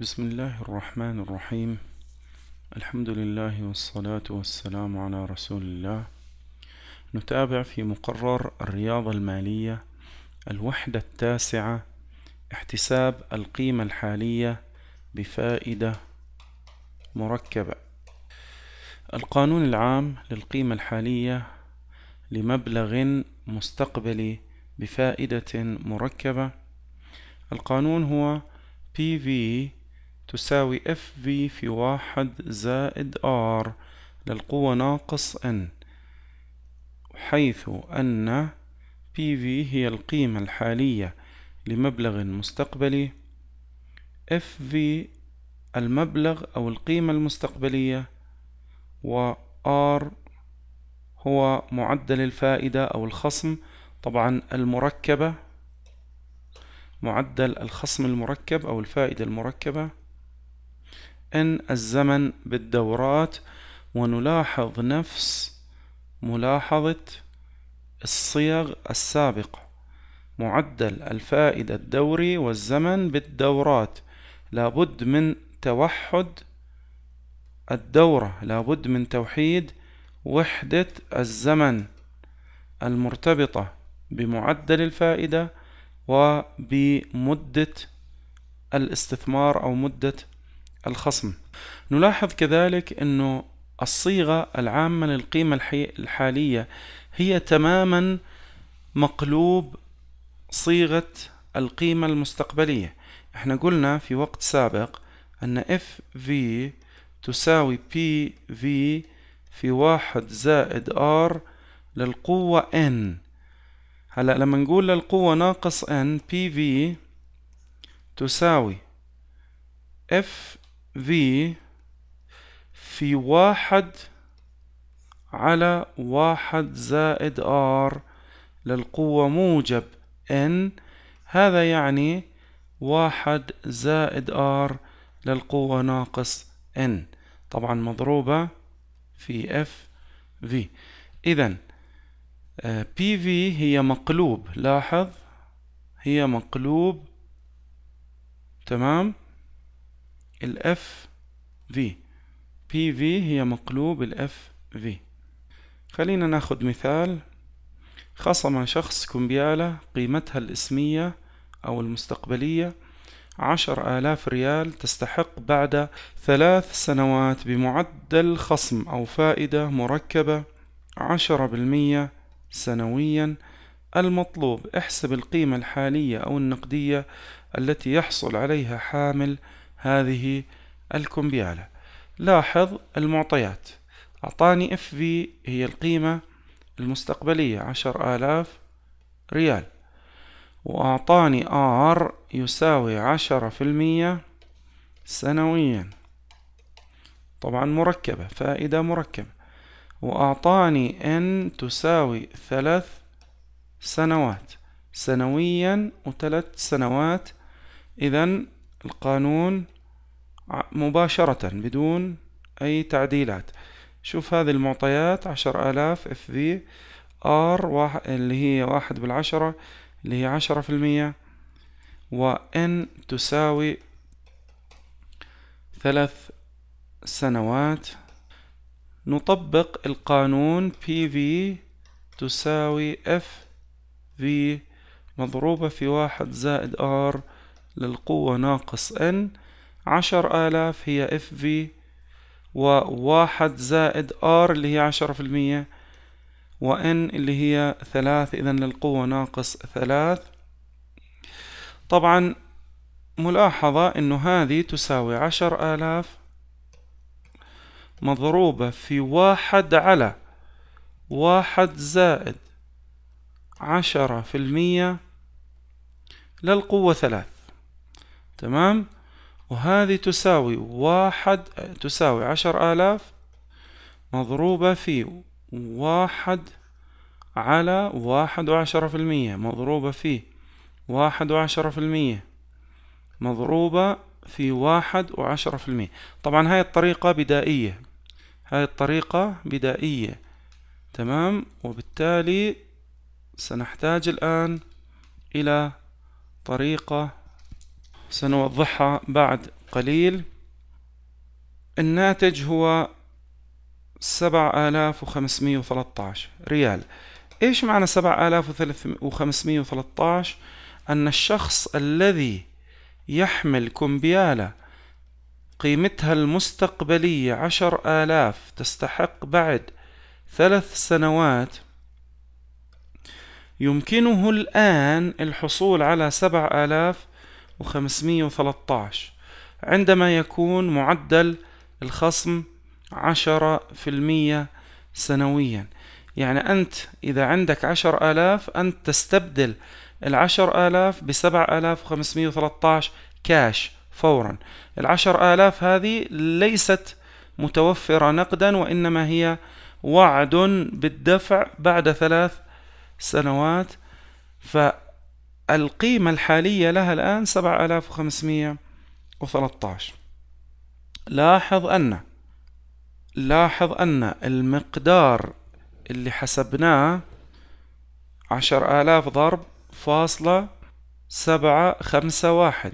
بسم الله الرحمن الرحيم الحمد لله والصلاة والسلام على رسول الله نتابع في مقرر الرياضة المالية الوحدة التاسعة احتساب القيمة الحالية بفائدة مركبة القانون العام للقيمة الحالية لمبلغ مستقبلي بفائدة مركبة القانون هو PV تساوي اف في في واحد زائد ار للقوة ناقص ان حيث ان بي في هي القيمة الحالية لمبلغ مستقبلي اف في المبلغ او القيمة المستقبلية و R هو معدل الفائدة أو الخصم طبعا المركبة معدل الخصم المركب أو الفائدة المركبة ان الزمن بالدورات ونلاحظ نفس ملاحظة الصيغ السابقة معدل الفائدة الدوري والزمن بالدورات لابد من توحد الدورة لابد من توحيد وحدة الزمن المرتبطة بمعدل الفائدة وبمدة الاستثمار أو مدة الخصم نلاحظ كذلك أنه الصيغة العامة للقيمة الحالية هي تماما مقلوب صيغة القيمة المستقبلية احنا قلنا في وقت سابق أن FV تساوي PV في واحد زائد R للقوة N هلأ لما نقول للقوة ناقص N PV تساوي F في في واحد على واحد زائد R للقوة موجب N هذا يعني واحد زائد R للقوة ناقص N طبعا مضروبة في F V إذا آه، PV هي مقلوب لاحظ هي مقلوب تمام ال FV PV هي مقلوب ال FV خلينا ناخد مثال خصم شخص كمبيالة قيمتها الاسمية أو المستقبلية عشر آلاف ريال تستحق بعد ثلاث سنوات بمعدل خصم أو فائدة مركبة عشرة بالمية سنويا المطلوب احسب القيمة الحالية أو النقدية التي يحصل عليها حامل هذه الكمبيالة لاحظ المعطيات أعطاني اف في هي القيمة المستقبلية عشر آلاف ريال وأعطاني ار يساوي عشرة في المية سنويا طبعا مركبة فائدة مركبة وأعطاني n تساوي ثلاث سنوات سنويا وثلاث سنوات إذا القانون مباشرة بدون أي تعديلات شوف هذه المعطيات عشر آلاف اف في ار واحد اللي هي واحد بالعشرة اللي هي عشرة في المية و تساوي ثلاث سنوات نطبق القانون بي في تساوي اف في مضروبة في واحد زائد ار للقوة ناقص N عشر آلاف هي FV وواحد زائد R اللي هي عشرة في المية وN اللي هي ثلاث إذا للقوة ناقص ثلاث طبعا ملاحظة إنه هذه تساوي عشر آلاف مضروبة في واحد على واحد زائد عشرة في المية للقوة ثلاث تمام وهذه تساوي واحد تساوي عشر آلاف مضروبة في واحد على واحد وعشرة في المية مضروبة في واحد وعشرة في المية مضروبة في واحد وعشرة في المية طبعا هاي الطريقة بدائية هاي الطريقة بدائية تمام وبالتالي سنحتاج الآن إلى طريقة سنوضحها بعد قليل الناتج هو 7513 ريال ايش معنى 7513 ان الشخص الذي يحمل كمبيالة قيمتها المستقبلية عشر آلاف تستحق بعد ثلاث سنوات يمكنه الآن الحصول على سبع آلاف وخمسمية عندما يكون معدل الخصم عشرة في المية سنويا يعني أنت إذا عندك 10000 آلاف أنت تستبدل ال آلاف ب 7513 وثلاثة كاش فورا ال آلاف هذه ليست متوفرة نقدا وإنما هي وعد بالدفع بعد ثلاث سنوات ف القيمة الحالية لها الآن 7513 لاحظ أن لاحظ أن المقدار اللي حسبناه عشر آلاف ضرب فاصلة سبعة خمسة واحد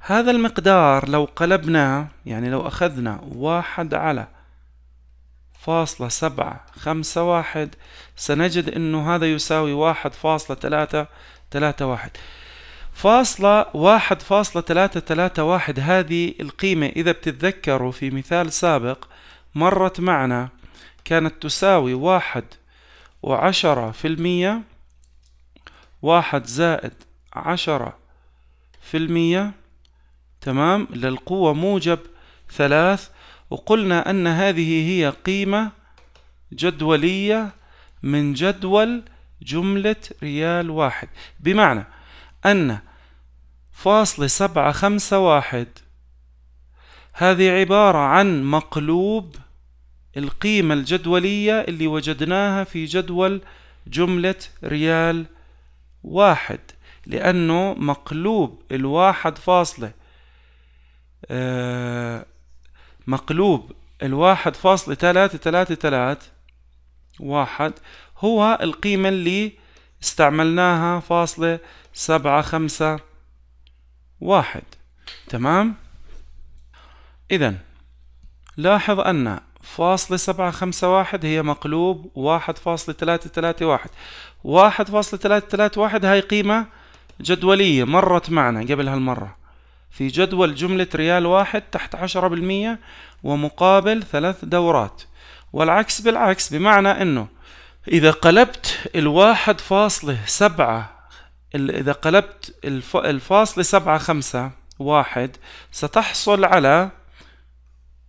هذا المقدار لو قلبناه يعني لو أخذنا واحد على فاصلة سبعة خمسة واحد سنجد أنه هذا يساوي واحد فاصلة ثلاثة ثلاثة واحد فاصلة واحد فاصلة ثلاثة ثلاثة واحد هذه القيمة إذا بتتذكروا في مثال سابق مرت معنا كانت تساوي واحد وعشرة في المية واحد زائد عشرة في المية تمام للقوة موجب ثلاث وقلنا أن هذه هي قيمة جدولية من جدول جملة ريال واحد بمعنى أن فاصلة سبعة خمسة واحد هذه عبارة عن مقلوب القيمة الجدولية اللي وجدناها في جدول جملة ريال واحد لأنه مقلوب الواحد فاصلة آه، مقلوب الواحد فاصلة تلاتة تلاتة تلاتة واحد هو القيمة اللي استعملناها فاصلة سبعة خمسة واحد تمام إذا لاحظ أن فاصلة سبعة خمسة واحد هي مقلوب واحد فاصلة ثلاثة ثلاثة واحد واحد فاصلة ثلاثة ثلاثة واحد هاي قيمة جدولية مرت معنا قبل هالمرة في جدول جملة ريال واحد تحت عشرة بالمية ومقابل ثلاث دورات والعكس بالعكس بمعنى أنه إذا قلبت الواحد فاصلة سبعة إذا قلبت الفاصلة سبعة خمسة واحد ستحصل على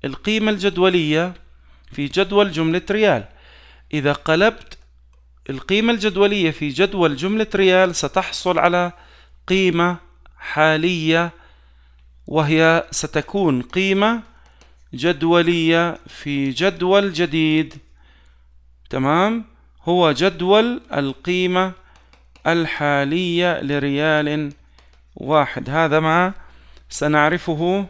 القيمة الجدولية في جدول جملة ريال إذا قلبت القيمة الجدولية في جدول جملة ريال ستحصل على قيمة حالية وهي ستكون قيمة جدولية في جدول جديد تمام هو جدول القيمة الحالية لريال واحد هذا ما سنعرفه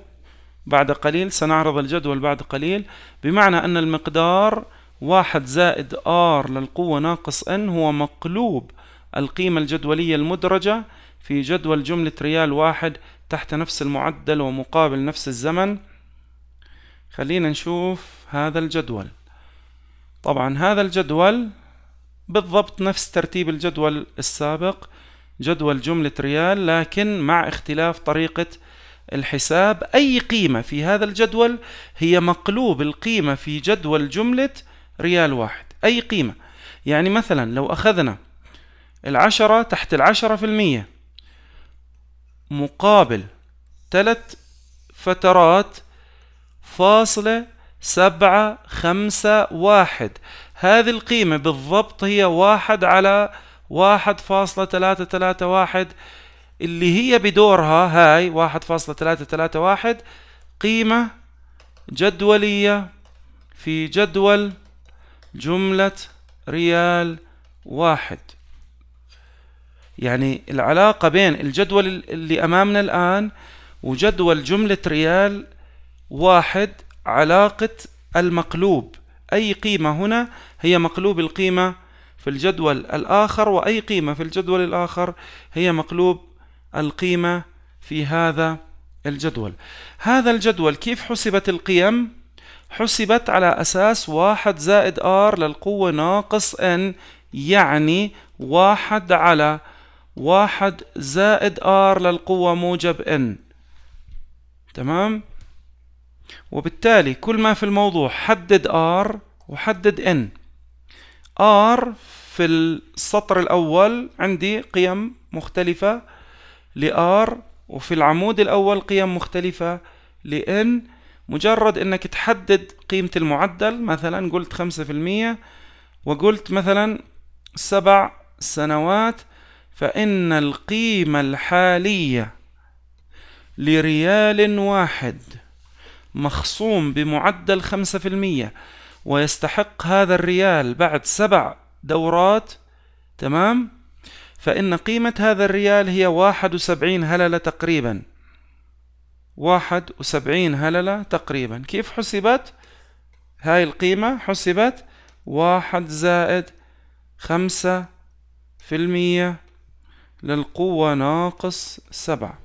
بعد قليل سنعرض الجدول بعد قليل بمعنى أن المقدار واحد زائد R للقوة ناقص N هو مقلوب القيمة الجدولية المدرجة في جدول جملة ريال واحد تحت نفس المعدل ومقابل نفس الزمن خلينا نشوف هذا الجدول طبعا هذا الجدول بالضبط نفس ترتيب الجدول السابق جدول جملة ريال لكن مع اختلاف طريقة الحساب أي قيمة في هذا الجدول هي مقلوب القيمة في جدول جملة ريال واحد أي قيمة يعني مثلا لو أخذنا العشرة تحت العشرة في المية مقابل ثلاث فترات فاصلة سبعة خمسة واحد هذه القيمة بالضبط هي واحد على واحد فاصلة ثلاثة ثلاثة واحد اللي هي بدورها هاي واحد فاصلة ثلاثة ثلاثة واحد قيمة جدولية في جدول جملة ريال واحد يعني العلاقة بين الجدول اللي أمامنا الآن وجدول جملة ريال واحد علاقة المقلوب أي قيمة هنا هي مقلوب القيمة في الجدول الآخر وأي قيمة في الجدول الآخر هي مقلوب القيمة في هذا الجدول هذا الجدول كيف حسبت القيم؟ حسبت على أساس واحد زائد R للقوة ناقص N يعني واحد على واحد زائد R للقوة موجب N تمام؟ وبالتالي كل ما في الموضوع حدد R وحدد N R في السطر الأول عندي قيم مختلفة لR وفي العمود الأول قيم مختلفة لN مجرد أنك تحدد قيمة المعدل مثلا قلت خمسة في المية وقلت مثلا سبع سنوات فإن القيمة الحالية لريال واحد مخصوم بمعدل 5% ويستحق هذا الريال بعد سبع دورات تمام فإن قيمة هذا الريال هي 71 هللة تقريبا 71 هللة تقريبا كيف حسبت هاي القيمة حسبت 1 زائد 5% للقوة ناقص 7